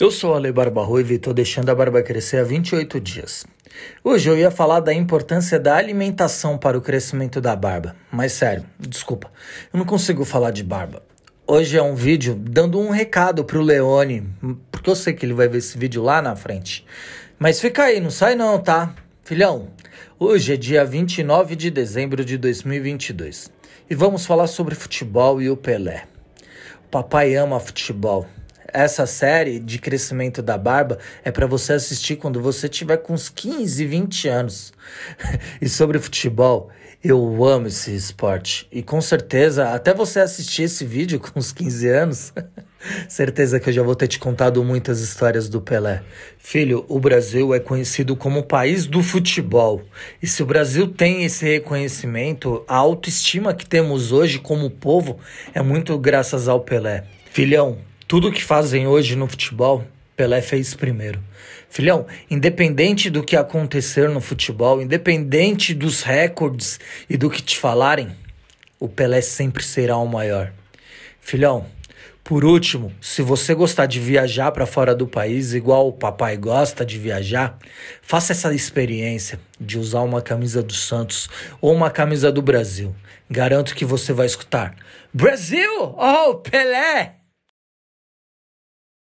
Eu sou Ale Ruiva e estou deixando a barba crescer há 28 dias. Hoje eu ia falar da importância da alimentação para o crescimento da barba, mas sério, desculpa, eu não consigo falar de barba. Hoje é um vídeo dando um recado pro Leone, porque eu sei que ele vai ver esse vídeo lá na frente. Mas fica aí, não sai não, tá? Filhão, hoje é dia 29 de dezembro de 2022 e vamos falar sobre futebol e o Pelé. O papai ama futebol essa série de crescimento da barba é para você assistir quando você tiver com uns 15, 20 anos. e sobre futebol, eu amo esse esporte. E com certeza, até você assistir esse vídeo com uns 15 anos, certeza que eu já vou ter te contado muitas histórias do Pelé. Filho, o Brasil é conhecido como o país do futebol. E se o Brasil tem esse reconhecimento, a autoestima que temos hoje como povo é muito graças ao Pelé. Filhão, tudo que fazem hoje no futebol, Pelé fez primeiro. Filhão, independente do que acontecer no futebol, independente dos recordes e do que te falarem, o Pelé sempre será o maior. Filhão, por último, se você gostar de viajar para fora do país, igual o papai gosta de viajar, faça essa experiência de usar uma camisa do Santos ou uma camisa do Brasil. Garanto que você vai escutar: Brasil! Oh, Pelé!